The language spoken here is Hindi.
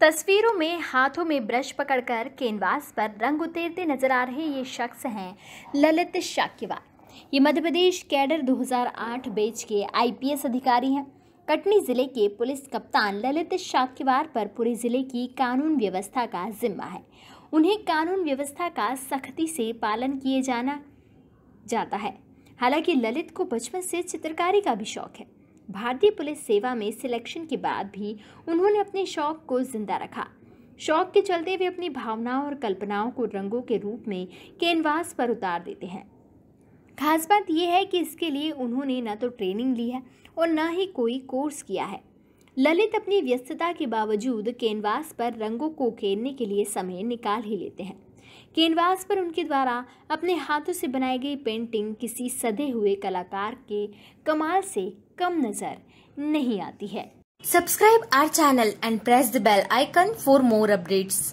तस्वीरों में हाथों में ब्रश पकड़कर कैनवास पर रंग उतेरते नजर आ रहे ये शख्स हैं ललित शाक्यवार ये मध्य प्रदेश कैडर 2008 बैच के आईपीएस अधिकारी हैं कटनी ज़िले के पुलिस कप्तान ललित शाक्यवार पर पूरे ज़िले की कानून व्यवस्था का जिम्मा है उन्हें कानून व्यवस्था का सख्ती से पालन किए जाना जाता है हालांकि ललित को बचपन से चित्रकारी का भी शौक है भारतीय पुलिस सेवा में सिलेक्शन के बाद भी उन्होंने अपने शौक को जिंदा रखा शौक के चलते वे अपनी भावनाओं और कल्पनाओं को रंगों के रूप में कैनवास पर उतार देते हैं खास बात यह है कि इसके लिए उन्होंने न तो ट्रेनिंग ली है और न ही कोई कोर्स किया है ललित अपनी व्यस्तता के बावजूद कैनवास पर रंगों को उकेरने के लिए समय निकाल ही लेते हैं कैनवास पर उनके द्वारा अपने हाथों से बनाई गई पेंटिंग किसी सदे हुए कलाकार के कमाल से कम नजर नहीं आती है subscribe our channel and press the bell icon for more updates